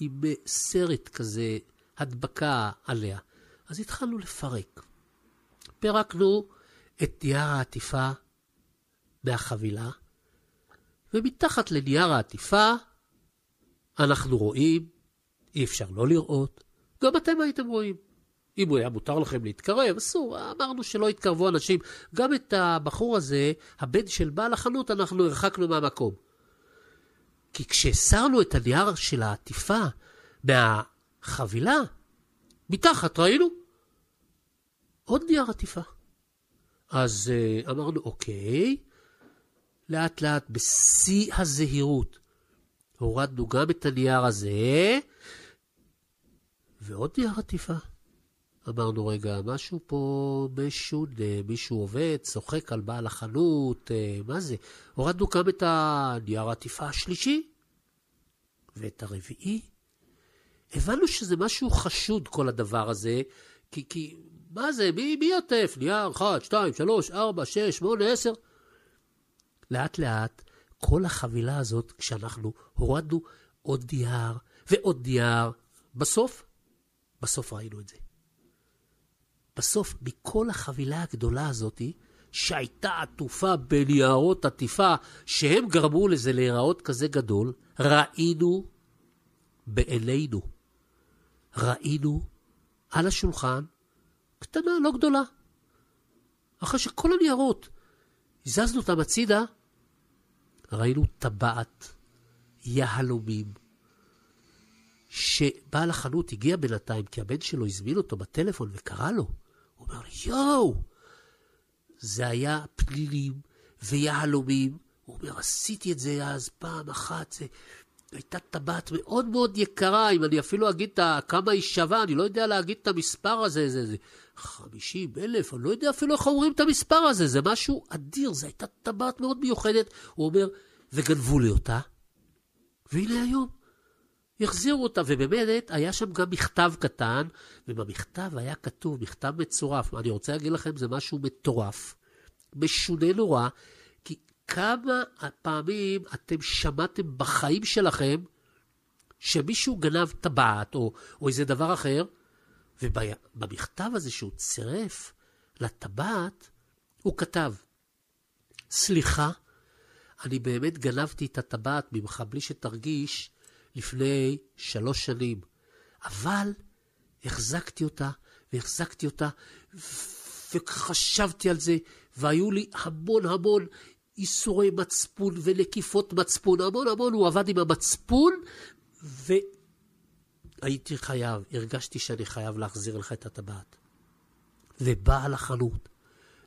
עם סרט כזה, הדבקה עליה. אז התחלנו לפרק. פירקנו את נייר העטיפה מהחבילה, ומתחת לנייר העטיפה אנחנו רואים, אי אפשר לא לראות, גם אתם הייתם רואים. אם הוא היה מותר לכם להתקרב, אסור, אמרנו שלא יתקרבו אנשים. גם את הבחור הזה, הבן של בעל החנות, אנחנו הרחקנו מהמקום. כי כשהסרנו את הנייר של העטיפה מהחבילה, מתחת ראינו עוד נייר עטיפה. אז אה, אמרנו, אוקיי, לאט לאט, בשיא הזהירות, הורדנו גם את הנייר הזה, ועוד נייר עטיפה. אמרנו, רגע, משהו פה משונה, מישהו עובד, צוחק על בעל החנות, אה, מה זה? הורדנו גם את הנייר העטיפה השלישי ואת הרביעי. הבנו שזה משהו חשוד, כל הדבר הזה, כי, כי מה זה? מי, מי עוטף? נייר 1, 2, 3, 4, 6, 8, 10. לאט לאט, כל החבילה הזאת, כשאנחנו הורדנו עוד נייר ועוד נייר, בסוף, בסוף ראינו את זה. בסוף, מכל החבילה הגדולה הזאת, שהייתה עטופה בניירות עטיפה, שהם גרמו לזה להיראות כזה גדול, ראינו בעינינו, ראינו על השולחן קטנה, לא גדולה. אחרי שכל הניירות הזזנו אותם הצידה, ראינו טבעת יהלומים, שבעל החנות הגיע בינתיים, כי הבן שלו הזמין אותו בטלפון וקרא לו. הוא אומר יואו! זה היה פלילים ויהלומים. הוא אומר, עשיתי את זה אז פעם אחת, זה הייתה טבעת מאוד מאוד יקרה, אם אני אפילו אגיד את כמה היא שווה, אני לא יודע להגיד את המספר הזה, זה, זה 50 אלף, אני לא יודע אפילו איך אומרים את המספר הזה, זה משהו אדיר, זו הייתה טבעת מאוד מיוחדת. הוא אומר, וגנבו לי אותה, והנה היום. החזירו אותה, ובאמת היה שם גם מכתב קטן, ובמכתב היה כתוב, מכתב מצורף, אני רוצה להגיד לכם, זה משהו מטורף, משונה נורא, כמה פעמים אתם שמעתם בחיים שלכם שמישהו גנב טבעת או, או איזה דבר אחר, ובמכתב הזה שהוא צירף לטבעת, הוא כתב, סליחה, אני באמת גנבתי את הטבעת ממך בלי שתרגיש לפני שלוש שנים, אבל החזקתי אותה והחזקתי אותה וחשבתי על זה, והיו לי המון המון איסורי מצפון ולקיפות מצפון, המון המון, הוא עבד עם המצפון, והייתי חייב, הרגשתי שאני חייב להחזיר לך את הטבעת. ובעל החנות,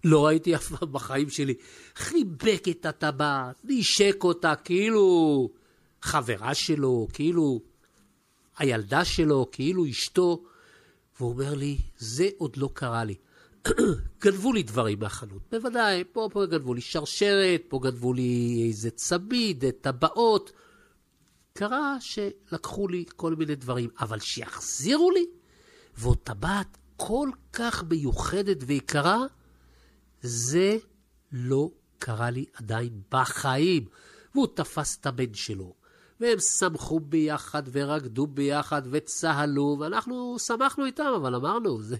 לא ראיתי אף פעם בחיים שלי, חיבק את הטבעת, נשק אותה, כאילו חברה שלו, כאילו הילדה שלו, כאילו אשתו, ואומר לי, זה עוד לא קרה לי. גנבו לי דברים מהחנות, בוודאי, פה, פה גנבו לי שרשרת, פה גנבו לי איזה צמיד, אה, טבעות. קרה שלקחו לי כל מיני דברים, אבל שיחזירו לי? ועוד טבעת כל כך מיוחדת ויקרה, זה לא קרה לי עדיין בחיים. והוא תפס את הבן שלו, והם שמחו ביחד ורקדו ביחד וצהלו, ואנחנו שמחנו איתם, אבל אמרנו, זה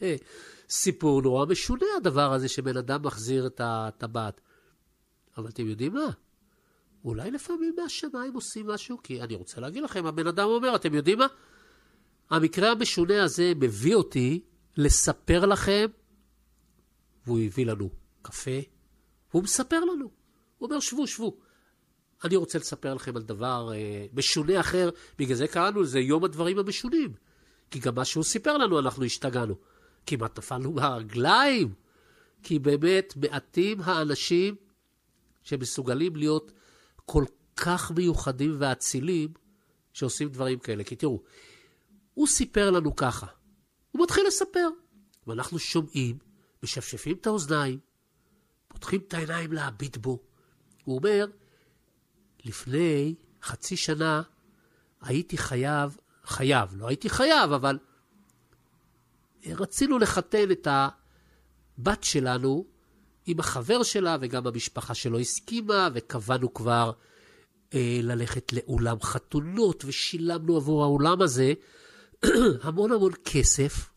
סיפור נורא משונה הדבר הזה שבן אדם מחזיר את הטבעת. אבל אתם יודעים מה? אולי לפעמים מהשמיים עושים משהו, כי אני רוצה להגיד לכם, הבן אדם אומר, אתם יודעים מה? המקרה המשונה הזה מביא אותי לספר לכם, והוא הביא לנו קפה, והוא מספר לנו. הוא אומר, שבו, שבו. אני רוצה לספר לכם על דבר אה, משונה אחר, בגלל זה קראנו לזה יום הדברים המשונים. כי גם מה שהוא סיפר לנו, אנחנו השתגענו. כמעט נפלנו מהרגליים. כי באמת, מעטים האנשים שמסוגלים להיות כל כך מיוחדים ואצילים, שעושים דברים כאלה. כי תראו, הוא סיפר לנו ככה. הוא מתחיל לספר. ואנחנו שומעים, משפשפים את האוזניים, פותחים את העיניים להביט בו. הוא אומר, לפני חצי שנה הייתי חייב, חייב, לא הייתי חייב, אבל רצינו לחתן את הבת שלנו עם החבר שלה, וגם המשפחה שלו הסכימה, וקבענו כבר אה, ללכת לאולם חתונות, ושילמנו עבור האולם הזה המון המון כסף,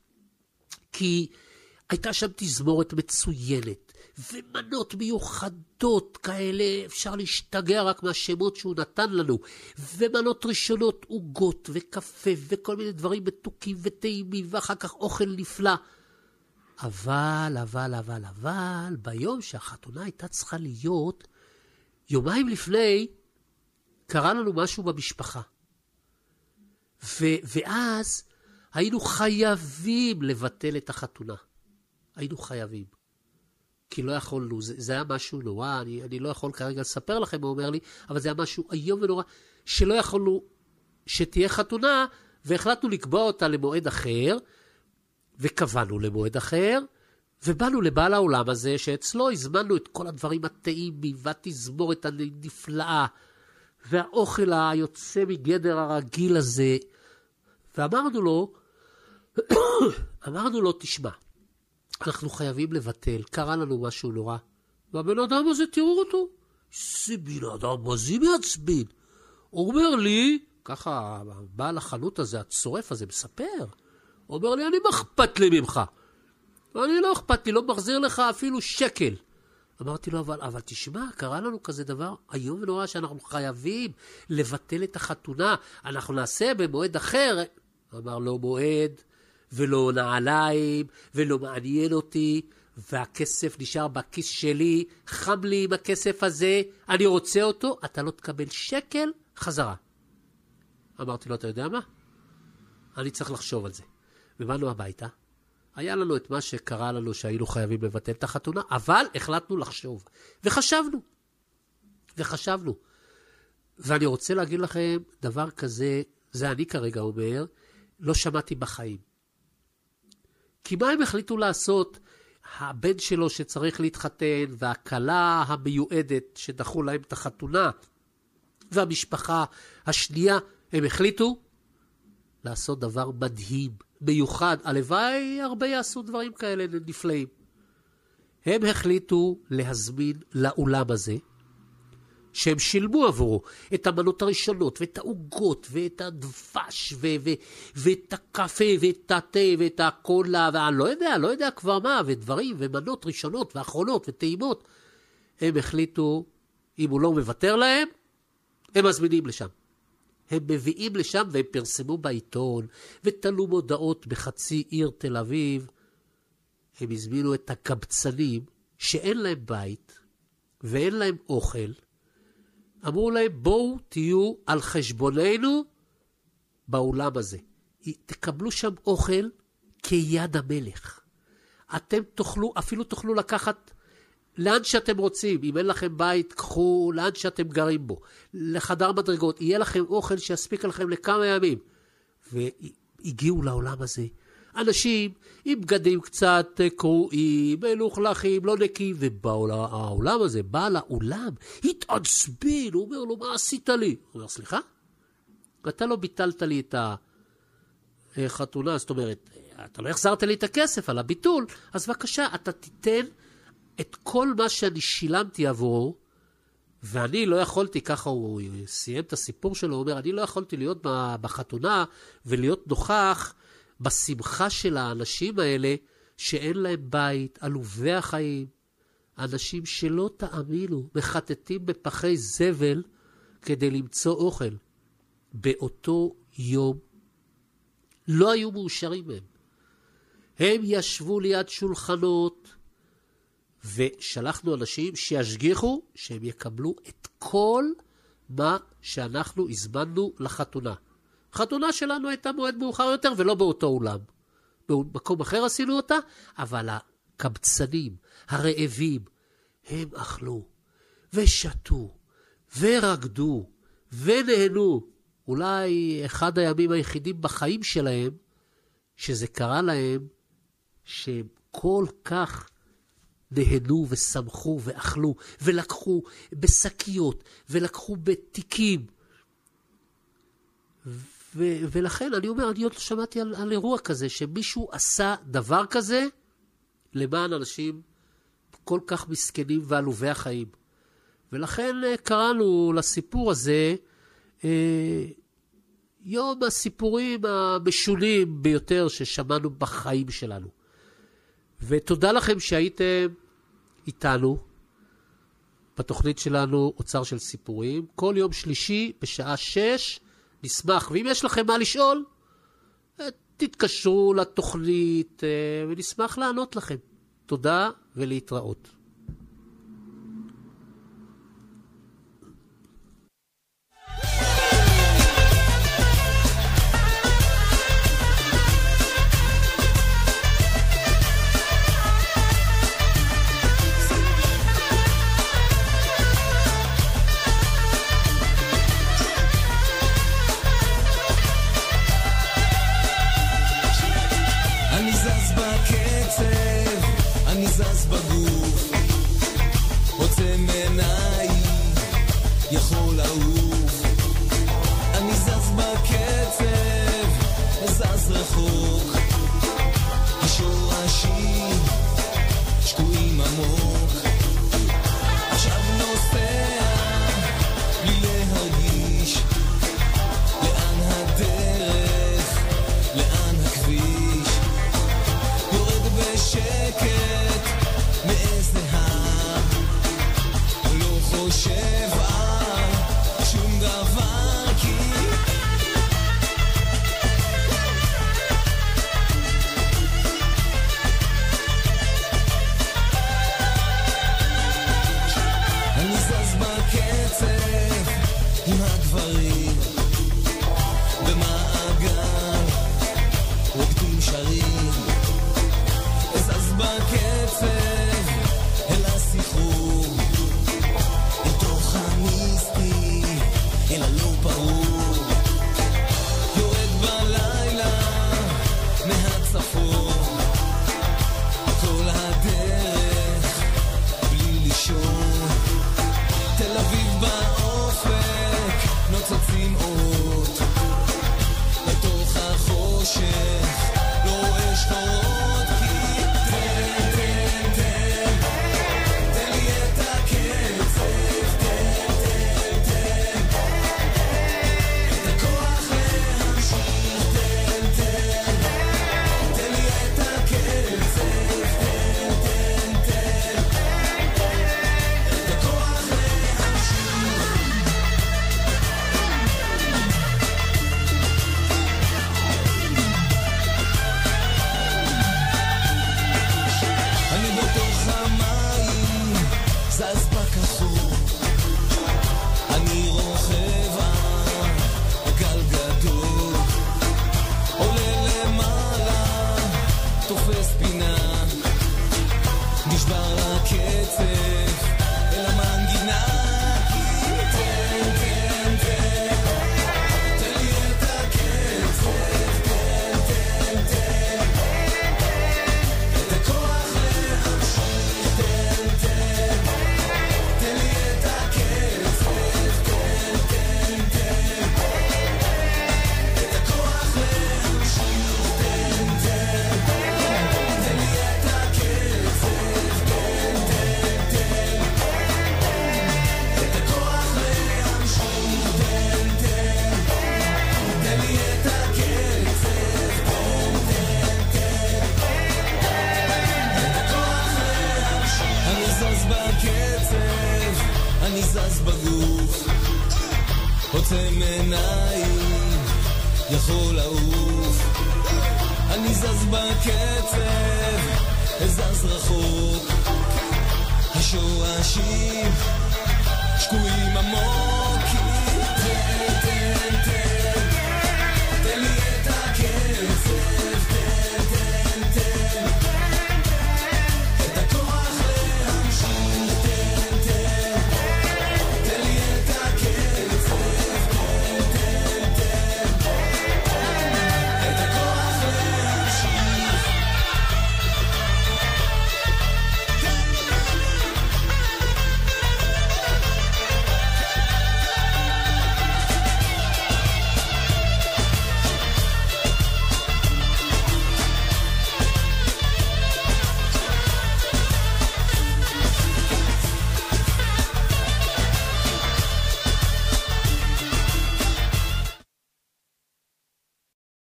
כי הייתה שם תזמורת מצוינת, ומנות מיוחדות כאלה, אפשר להשתגע רק מהשמות שהוא נתן לנו, ומנות ראשונות, עוגות וקפה וכל מיני דברים מתוקים וטעימים, ואחר כך אוכל נפלא. אבל, אבל, אבל, אבל, ביום שהחתונה הייתה צריכה להיות, יומיים לפני, קרה לנו משהו במשפחה. ו- ואז היינו חייבים לבטל את החתונה. היינו חייבים. כי לא יכולנו, זה, זה היה משהו נורא, אני, אני לא יכול כרגע לספר לכם, הוא אומר לי, אבל זה היה משהו איום ונורא, שלא יכולנו שתהיה חתונה, והחלטנו לקבוע אותה למועד אחר, וקבענו למועד אחר, ובאנו לבעל העולם הזה, שאצלו הזמנו את כל הדברים הטעימים, והתזמורת הנפלאה, והאוכל היוצא מגדר הרגיל הזה, ואמרנו לו, אמרנו לו, תשמע, אנחנו חייבים לבטל, קרה לנו משהו נורא. והבן אדם הזה, תראו אותו, איזה בן אדם, מה זה מעצבן? הוא אומר לי, ככה בעל החנות הזה, הצורף הזה, מספר, הוא אומר לי, אני מה אכפת לי ממך? אני לא אכפת לי, לא מחזיר לך אפילו שקל. אמרתי לו, אבל, אבל תשמע, קרה לנו כזה דבר איום ונורא שאנחנו חייבים לבטל את החתונה, אנחנו נעשה במועד אחר. אמר, לו, לא מועד, ולא נעליים, ולא מעניין אותי, והכסף נשאר בכיס שלי, חם לי עם הכסף הזה, אני רוצה אותו, אתה לא תקבל שקל חזרה. אמרתי לו, אתה יודע מה? אני צריך לחשוב על זה. ובאנו הביתה, היה לנו את מה שקרה לנו שהיינו חייבים לבטל את החתונה, אבל החלטנו לחשוב. וחשבנו. וחשבנו. ואני רוצה להגיד לכם דבר כזה, זה אני כרגע אומר, לא שמעתי בחיים. כי מה הם החליטו לעשות? הבן שלו שצריך להתחתן, והכלה המיועדת שדחו להם את החתונה, והמשפחה השנייה, הם החליטו לעשות דבר מדהים, מיוחד. הלוואי הרבה יעשו דברים כאלה נפלאים. הם החליטו להזמין לאולם הזה שהם שילמו עבורו את המנות הראשונות, ואת העוגות, ואת הדבש, ו- ו- ואת הקפה, ואת התה, ואת הקולה, ואני לא יודע, לא יודע כבר מה, ודברים, ומנות ראשונות, ואחרונות, וטעימות. הם החליטו, אם הוא לא מוותר להם, הם מזמינים לשם. הם מביאים לשם והם פרסמו בעיתון, ותלו מודעות בחצי עיר תל אביב. הם הזמינו את הקבצנים, שאין להם בית ואין להם אוכל, אמרו להם, בואו תהיו על חשבוננו באולם הזה. תקבלו שם אוכל כיד המלך. אתם תוכלו, אפילו תוכלו לקחת לאן שאתם רוצים. אם אין לכם בית, קחו לאן שאתם גרים בו. לחדר מדרגות, יהיה לכם אוכל שיספיק לכם לכמה ימים. והגיעו לעולם הזה אנשים עם בגדים קצת קרועים, מלוכלכים, לא נקיים, ובעולם הזה, בא לאולם, התעצבן, הוא אומר לו, מה עשית לי? הוא אומר, סליחה? אתה לא ביטלת לי את החתונה, זאת אומרת, אתה לא החזרת לי את הכסף על הביטול, אז בבקשה, אתה תיתן את כל מה שאני שילמתי עבור, ואני לא יכולתי, ככה הוא סיים את הסיפור שלו, הוא אומר, אני לא יכולתי להיות בחתונה ולהיות נוכח בשמחה של האנשים האלה, שאין להם בית, עלובי החיים, אנשים שלא תאמינו, מחטטים בפחי זבל כדי למצוא אוכל. באותו יום לא היו מאושרים הם. הם ישבו ליד שולחנות, ושלחנו אנשים שישגיחו שהם יקבלו את כל מה שאנחנו הזמנו לחתונה. החתונה שלנו הייתה מועד מאוחר יותר ולא באותו אולם. במקום אחר עשינו אותה, אבל הקבצנים, הרעבים, הם אכלו ושתו ורקדו ונהנו. אולי אחד הימים היחידים בחיים שלהם שזה קרה להם שהם כל כך נהנו ושמחו ואכלו ולקחו בשקיות ולקחו בתיקים. ו- ולכן אני אומר, אני עוד לא שמעתי על, על אירוע כזה, שמישהו עשה דבר כזה למען אנשים כל כך מסכנים ועלובי החיים. ולכן אה, קראנו לסיפור הזה אה, יום הסיפורים המשונים ביותר ששמענו בחיים שלנו. ותודה לכם שהייתם איתנו בתוכנית שלנו, אוצר של סיפורים, כל יום שלישי בשעה שש. נשמח, ואם יש לכם מה לשאול, אה, תתקשרו לתוכנית אה, ונשמח לענות לכם. תודה ולהתראות. זז בגוף, עוצם יכול לעוף. אני זז בקצב, זז רחוק, השורשים שקועים עמוק. share.